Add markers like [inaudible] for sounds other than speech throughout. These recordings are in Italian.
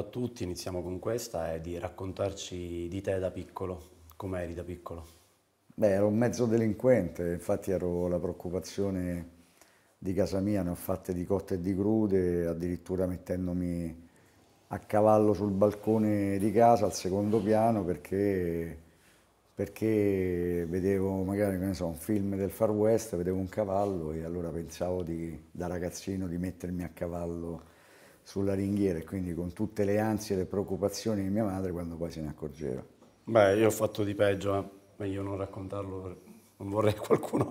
a tutti, iniziamo con questa, è di raccontarci di te da piccolo, come eri da piccolo. Beh, ero un mezzo delinquente, infatti ero la preoccupazione di casa mia, ne ho fatte di cotte e di crude, addirittura mettendomi a cavallo sul balcone di casa al secondo piano perché, perché vedevo magari so, un film del Far West, vedevo un cavallo e allora pensavo di, da ragazzino di mettermi a cavallo sulla ringhiera e quindi con tutte le ansie e le preoccupazioni di mia madre quando poi se ne accorgeva. Beh, io ho fatto di peggio, eh. meglio non raccontarlo, per... non vorrei qualcuno [laughs]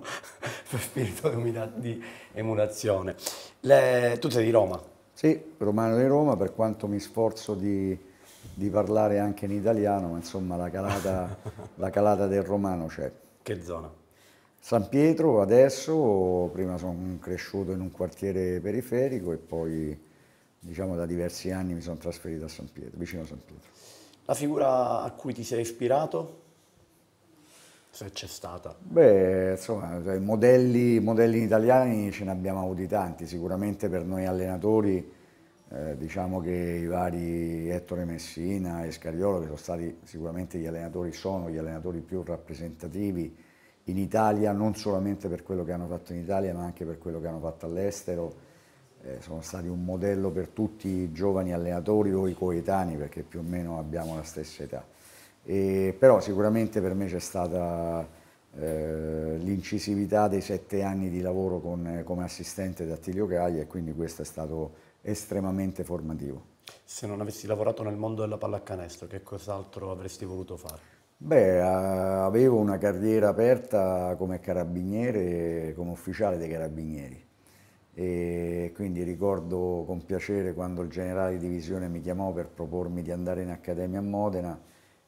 per spirito di emulazione. Le... Tu sei di Roma? Sì, romano di Roma, per quanto mi sforzo di, di parlare anche in italiano, ma insomma la calata, [laughs] la calata del romano c'è. Che zona? San Pietro adesso, prima sono cresciuto in un quartiere periferico e poi diciamo da diversi anni mi sono trasferito a San Pietro, vicino a San Pietro. La figura a cui ti sei ispirato? Se c'è stata. Beh, insomma, cioè, modelli, modelli italiani ce ne abbiamo avuti tanti, sicuramente per noi allenatori eh, diciamo che i vari Ettore Messina e Scariolo, che sono stati sicuramente gli allenatori, sono gli allenatori più rappresentativi in Italia, non solamente per quello che hanno fatto in Italia, ma anche per quello che hanno fatto all'estero eh, sono stati un modello per tutti i giovani allenatori o i coetanei perché più o meno abbiamo la stessa età. E, però sicuramente per me c'è stata eh, l'incisività dei sette anni di lavoro con, eh, come assistente da Attilio Gaia e quindi questo è stato estremamente formativo. Se non avessi lavorato nel mondo della pallacanestro, che cos'altro avresti voluto fare? Beh, avevo una carriera aperta come carabiniere, come ufficiale dei carabinieri e quindi ricordo con piacere quando il generale di divisione mi chiamò per propormi di andare in accademia a Modena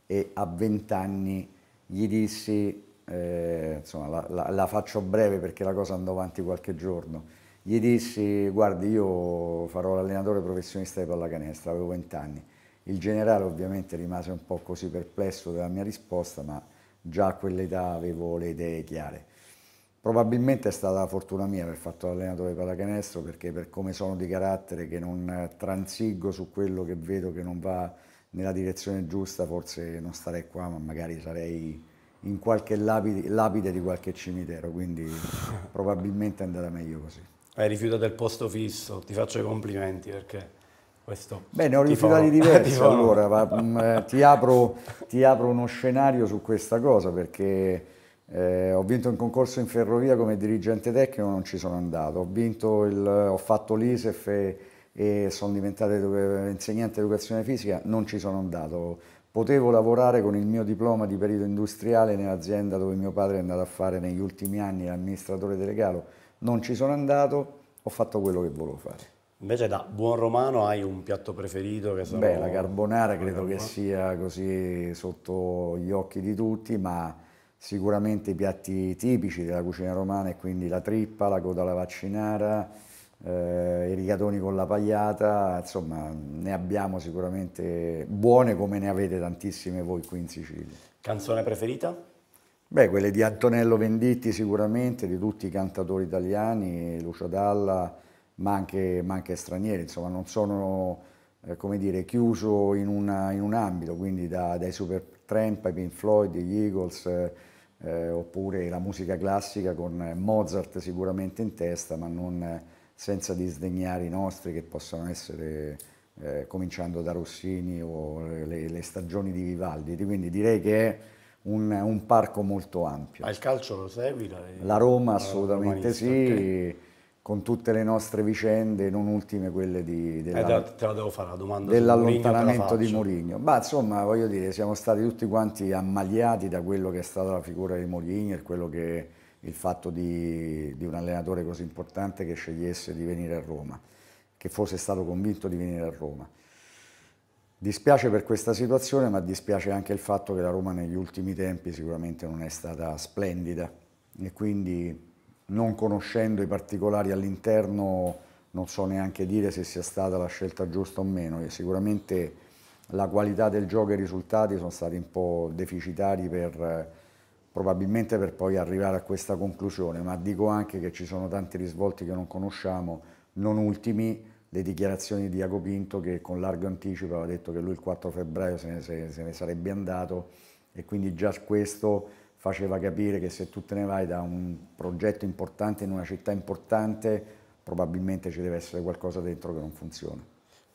e a 20 anni gli dissi, eh, insomma la, la, la, faccio breve perché la cosa andò avanti qualche giorno, gli dissi guardi io farò l'allenatore professionista di pallacanestro, avevo 20 anni. Il generale ovviamente rimase un po' così perplesso della mia risposta ma già a quell'età avevo le idee chiare. Probabilmente è stata fortuna mia aver fatto l'allenatore pallacanestro perché per come sono di carattere che non transigo su quello che vedo che non va nella direzione giusta forse non starei qua ma magari sarei in qualche lapide, lapide di qualche cimitero quindi [laughs] probabilmente è andata meglio così. Hai rifiutato il posto fisso, ti faccio i complimenti perché... Questo Beh, ne ho rifiutati [laughs] diversi allora, ma, mh, mm, eh, ti, apro, ti apro uno scenario su questa cosa perché eh, ho vinto un concorso in ferrovia come dirigente tecnico, non ci sono andato. Ho, il, ho fatto l'ISEF e, e sono diventato edu insegnante di educazione fisica, non ci sono andato. Potevo lavorare con il mio diploma di perito industriale nell'azienda dove mio padre è andato a fare negli ultimi anni l'amministratore delegato, non ci sono andato, ho fatto quello che volevo fare. Invece da buon romano hai un piatto preferito? Che sono... Beh, la carbonara credo la carbonara. che sia così sotto gli occhi di tutti, ma sicuramente i piatti tipici della cucina romana e quindi la trippa, la coda alla vaccinara, eh, i rigatoni con la pagliata, insomma ne abbiamo sicuramente buone come ne avete tantissime voi qui in Sicilia. Canzone preferita? Beh, quelle di Antonello Venditti sicuramente, di tutti i cantatori italiani, Lucio Dalla, ma anche, ma anche stranieri, insomma non sono eh, come dire, chiuso in, una, in, un ambito, quindi da, dai Super Tramp ai Pink Floyd, agli Eagles, eh, eh, oppure la musica classica con Mozart sicuramente in testa, ma non senza disdegnare i nostri che possono essere, eh, cominciando da Rossini o le, le, stagioni di Vivaldi, quindi direi che è un, un parco molto ampio. Ma il calcio lo segui? La, Roma assolutamente sì. Okay con tutte le nostre vicende, non ultime quelle di, della, eh, dell'allontanamento di Mourinho. Ma insomma, voglio dire, siamo stati tutti quanti ammaliati da quello che è stata la figura di Mourinho e quello che il fatto di, di un allenatore così importante che scegliesse di venire a Roma, che fosse stato convinto di venire a Roma. Dispiace per questa situazione, ma dispiace anche il fatto che la Roma negli ultimi tempi sicuramente non è stata splendida e quindi non conoscendo i particolari all'interno non so neanche dire se sia stata la scelta giusta o meno, e sicuramente la qualità del gioco e i risultati sono stati un po' deficitari per, probabilmente per poi arrivare a questa conclusione, ma dico anche che ci sono tanti risvolti che non conosciamo, non ultimi le dichiarazioni di Iago Pinto che con largo anticipo aveva detto che lui il 4 febbraio se ne, se ne sarebbe andato e quindi già questo faceva capire che se tu te ne vai da un progetto importante in una città importante, probabilmente ci deve essere qualcosa dentro che non funziona.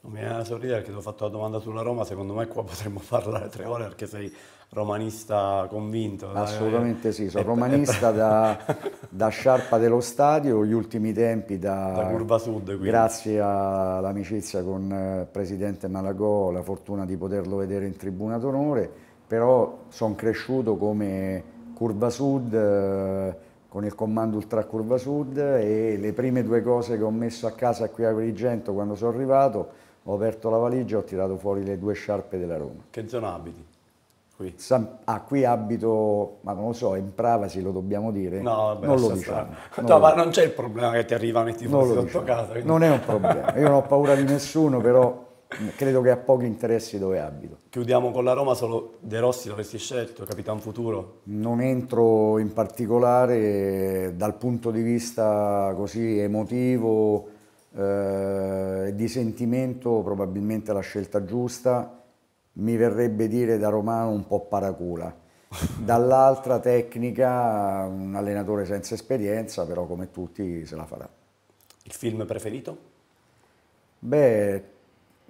Non mi viene da sorridere perché ti ho fatto la domanda sulla Roma, secondo me qua [laughs] potremmo parlare tre ore perché sei romanista convinto. Assolutamente sì, sono eh, romanista eh, da, [laughs] da, sciarpa dello stadio, gli ultimi tempi da, da Curva Sud. Quindi. Grazie all'amicizia con il eh, presidente Malagò, la fortuna di poterlo vedere in tribuna d'onore, però sono cresciuto come Curva Sud, eh, con il comando Ultra Curva Sud e le prime due cose che ho messo a casa qui a Grigento quando sono arrivato, ho aperto la valigia e ho tirato fuori le due sciarpe della Roma. Che zona abiti? Qui. San, ah, qui abito, ma non lo so, in Pravasi lo dobbiamo dire. No, vabbè, non lo diciamo. Non no, lo ma diciamo. non c'è il problema che ti arrivano e ti fanno sotto diciamo. casa. Quindi. Non è un problema, io non ho paura di nessuno, però credo che ha pochi interessi dove abito. Chiudiamo con la Roma, solo De Rossi l'avresti scelto, capitan futuro? Non entro in particolare eh, dal punto di vista così emotivo eh, e eh, di sentimento, probabilmente la scelta giusta, mi verrebbe dire da romano un po' paracula. [laughs] Dall'altra tecnica, un allenatore senza esperienza, però come tutti se la farà. Il film preferito? Beh,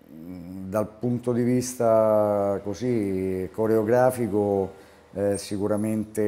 dal punto di vista così coreografico eh, sicuramente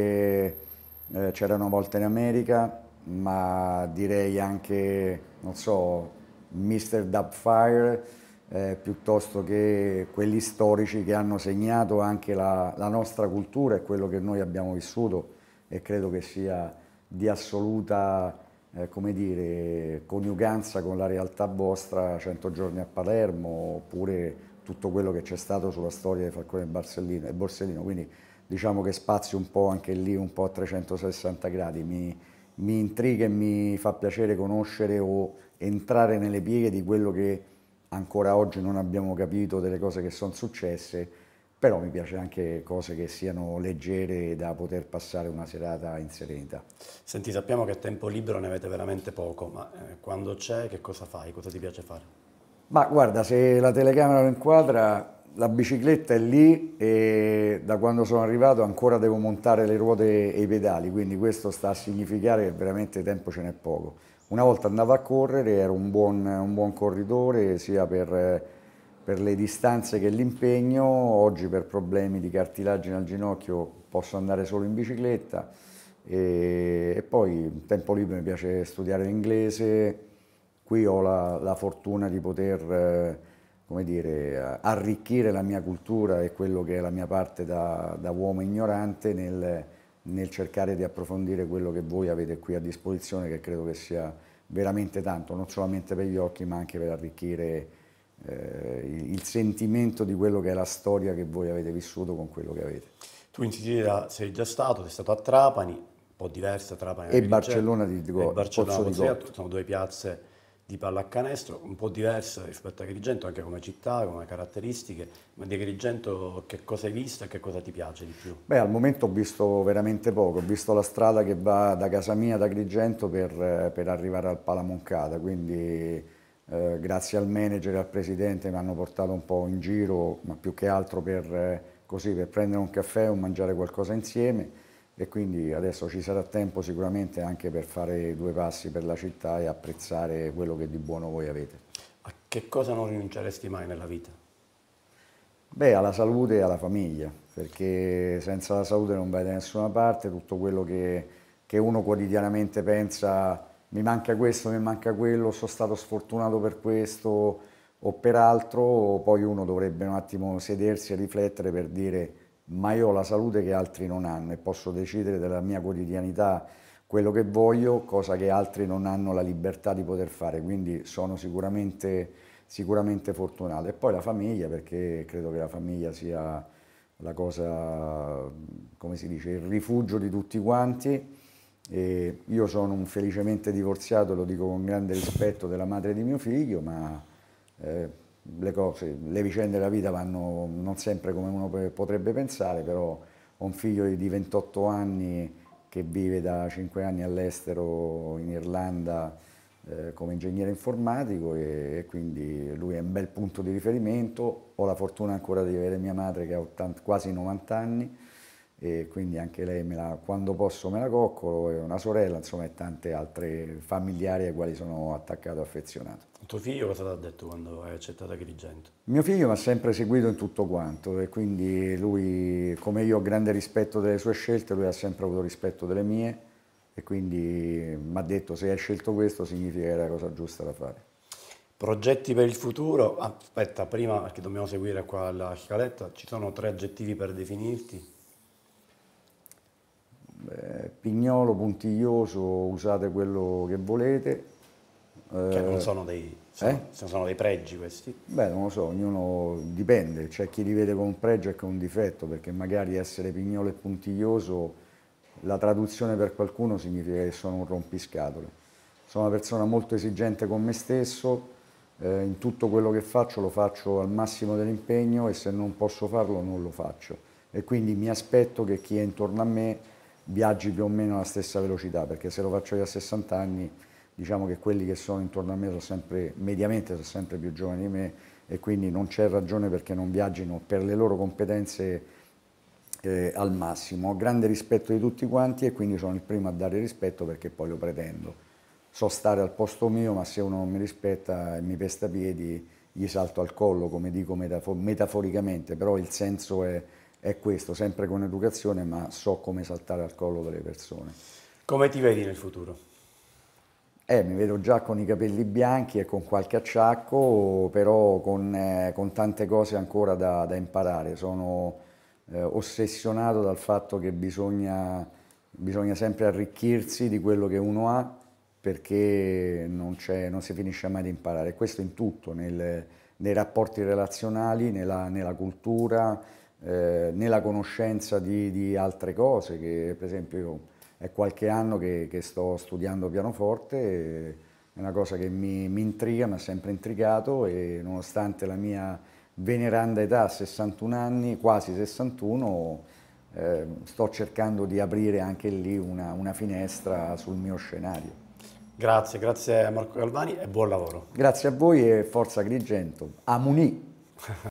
eh, c'era una volta in America, ma direi anche, non so, Mr. Dubfire, eh, piuttosto che quelli storici che hanno segnato anche la, la nostra cultura e quello che noi abbiamo vissuto e credo che sia di assoluta eh, come dire, coniuganza con la realtà vostra 100 giorni a Palermo oppure tutto quello che c'è stato sulla storia di Falcone e Borsellino, quindi diciamo che spazio un po' anche lì, un po' a 360 gradi, mi, mi intriga e mi fa piacere conoscere o entrare nelle pieghe di quello che ancora oggi non abbiamo capito delle cose che sono successe però mi piace anche cose che siano leggere da poter passare una serata in serenità. Senti, sappiamo che tempo libero ne avete veramente poco, ma eh, quando c'è che cosa fai? Cosa ti piace fare? Ma guarda, se la telecamera lo inquadra, la bicicletta è lì e da quando sono arrivato ancora devo montare le ruote e i pedali, quindi questo sta a significare che veramente tempo ce n'è poco. Una volta andavo a correre, ero un buon, un buon corridore sia per eh, per le distanze che l'impegno, oggi per problemi di cartilagine al ginocchio posso andare solo in bicicletta e, e poi in tempo libero mi piace studiare l'inglese, qui ho la, la, fortuna di poter eh, dire, arricchire la mia cultura e quello che è la mia parte da, da uomo ignorante nel, nel cercare di approfondire quello che voi avete qui a disposizione che credo che sia veramente tanto, non solamente per gli occhi ma anche per arricchire eh, il sentimento di quello che è la storia che voi avete vissuto con quello che avete. Tu in Sicilia sei già stato, sei stato a Trapani, un po' diversa Trapani. E Barcellona di, di Barcellona di Gotto. Sono due piazze di pallacanestro, un po' diverse rispetto a Agrigento, anche come città, come caratteristiche, ma di Agrigento che cosa hai visto e che cosa ti piace di più? Beh, al momento ho visto veramente poco, ho visto la strada che va da casa mia ad Agrigento per, eh, per arrivare al Palamoncata, quindi eh, grazie al manager e al presidente mi hanno portato un po' in giro, ma più che altro per, eh, così, per prendere un caffè o mangiare qualcosa insieme e quindi adesso ci sarà tempo sicuramente anche per fare due passi per la città e apprezzare quello che di buono voi avete. A che cosa non rinuncieresti mai nella vita? Beh, alla salute e alla famiglia, perché senza la salute non vai da nessuna parte, tutto quello che, che uno quotidianamente pensa mi manca questo, mi manca quello, sono stato sfortunato per questo o per altro, poi uno dovrebbe un attimo sedersi e riflettere per dire ma io ho la salute che altri non hanno e posso decidere della mia quotidianità quello che voglio, cosa che altri non hanno la libertà di poter fare, quindi sono sicuramente, sicuramente fortunato. E poi la famiglia, perché credo che la famiglia sia la cosa, come si dice, il rifugio di tutti quanti. E io sono un felicemente divorziato, lo dico con grande rispetto, della madre di mio figlio, ma eh, le cose, le vicende della vita vanno non sempre come uno potrebbe pensare, però ho un figlio di 28 anni che vive da 5 anni all'estero in Irlanda eh, come ingegnere informatico e, e, quindi lui è un bel punto di riferimento. Ho la fortuna ancora di avere mia madre che ha 80, quasi 90 anni e quindi anche lei me la, quando posso me la coccolo, è una sorella, insomma, e tante altre familiari ai quali sono attaccato e affezionato. tuo figlio cosa ti ha detto quando hai accettato Agrigento? Mio figlio mi ha sempre seguito in tutto quanto e quindi lui, come io ho grande rispetto delle sue scelte, lui ha sempre avuto rispetto delle mie e quindi mi ha detto se hai scelto questo significa che era la cosa giusta da fare. Progetti per il futuro? Aspetta, prima perché dobbiamo seguire qua la scaletta, ci sono tre aggettivi per definirti? pignolo puntiglioso, usate quello che volete. Che non eh, sono dei, sono, eh? sono dei, pregi questi? Beh, non lo so, ognuno dipende, c'è chi li vede come un pregio e che un difetto, perché magari essere pignolo e puntiglioso, la traduzione per qualcuno significa che sono un rompiscatole. Sono una persona molto esigente con me stesso, eh, in tutto quello che faccio lo faccio al massimo dell'impegno e se non posso farlo non lo faccio. E quindi mi aspetto che chi è intorno a me viaggi più o meno alla stessa velocità, perché se lo faccio io a 60 anni, diciamo che quelli che sono intorno a me sono sempre, mediamente sono sempre più giovani di me e quindi non c'è ragione perché non viaggino per le loro competenze eh, al massimo. Ho grande rispetto di tutti quanti e quindi sono il primo a dare rispetto perché poi lo pretendo. So stare al posto mio, ma se uno non mi rispetta e mi pesta piedi, gli salto al collo, come dico metafor metaforicamente, però il senso è è questo, sempre con educazione, ma so come saltare al collo delle persone. Come ti vedi nel futuro? Eh, mi vedo già con i capelli bianchi e con qualche acciacco, però con, eh, con tante cose ancora da, da imparare. Sono eh, ossessionato dal fatto che bisogna, bisogna, sempre arricchirsi di quello che uno ha perché non, non si finisce mai di imparare. Questo in tutto, nel, nei rapporti relazionali, nella, nella cultura, eh, nella conoscenza di, di, altre cose, che per esempio è qualche anno che, che sto studiando pianoforte, è una cosa che mi, mi intriga, mi ha sempre intrigato e nonostante la mia veneranda età, 61 anni, quasi 61, eh, sto cercando di aprire anche lì una, una finestra sul mio scenario. Grazie, grazie a Marco Galvani e buon lavoro. Grazie a voi e forza Grigento. Amuni! [laughs]